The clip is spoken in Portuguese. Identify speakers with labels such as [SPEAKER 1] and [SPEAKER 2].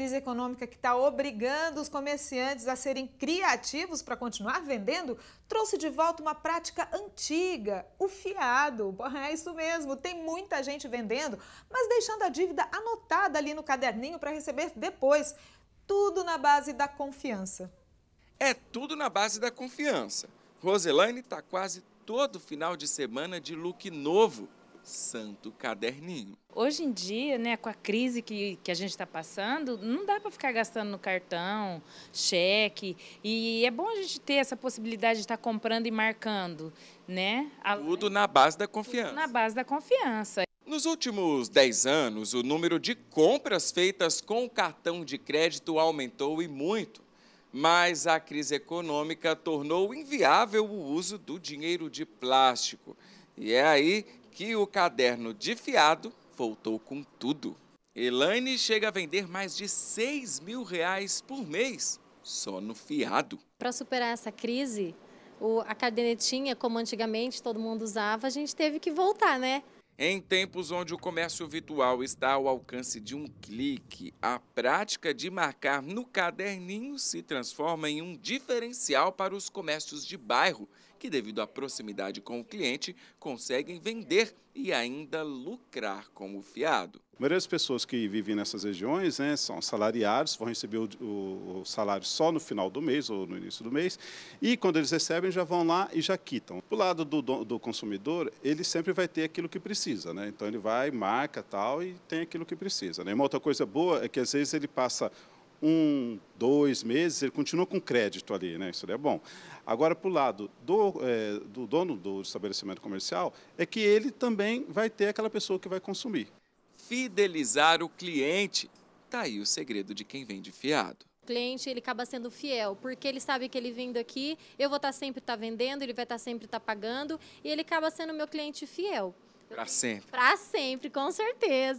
[SPEAKER 1] crise econômica que está obrigando os comerciantes a serem criativos para continuar vendendo, trouxe de volta uma prática antiga, o fiado. É isso mesmo, tem muita gente vendendo, mas deixando a dívida anotada ali no caderninho para receber depois. Tudo na base da confiança.
[SPEAKER 2] É tudo na base da confiança. Roselaine está quase todo final de semana de look novo santo caderninho.
[SPEAKER 3] Hoje em dia, né, com a crise que, que a gente está passando, não dá para ficar gastando no cartão, cheque. E é bom a gente ter essa possibilidade de estar tá comprando e marcando. Né? A...
[SPEAKER 2] Tudo na base da confiança. Tudo na
[SPEAKER 3] base da confiança.
[SPEAKER 2] Nos últimos 10 anos, o número de compras feitas com cartão de crédito aumentou e muito. Mas a crise econômica tornou inviável o uso do dinheiro de plástico. E é aí que o caderno de fiado voltou com tudo. Elaine chega a vender mais de 6 mil reais por mês só no fiado.
[SPEAKER 4] Para superar essa crise, a cadernetinha, como antigamente todo mundo usava, a gente teve que voltar, né?
[SPEAKER 2] Em tempos onde o comércio virtual está ao alcance de um clique, a prática de marcar no caderninho se transforma em um diferencial para os comércios de bairro que, devido à proximidade com o cliente, conseguem vender e ainda lucrar com o fiado.
[SPEAKER 5] A maioria das pessoas que vivem nessas regiões né, são salariados, vão receber o, o, o, salário só no final do mês ou no início do mês, e quando eles recebem já vão lá e já quitam. Do lado do, do, consumidor, ele sempre vai ter aquilo que precisa, né? então ele vai, marca tal e tem aquilo que precisa. Né? Uma outra coisa boa é que às vezes ele passa um, dois meses, ele continua com crédito ali, né? Isso é bom. Agora, para o lado do, é, do dono do estabelecimento comercial, é que ele também vai
[SPEAKER 2] ter aquela pessoa que vai consumir. Fidelizar o cliente. Tá aí o segredo de quem vende fiado
[SPEAKER 4] cliente ele acaba sendo fiel, porque ele sabe que ele vindo aqui, eu vou estar tá sempre estar tá vendendo, ele vai estar tá sempre estar pagando e ele acaba sendo meu cliente fiel.
[SPEAKER 2] Para sempre.
[SPEAKER 4] Para sempre, com certeza.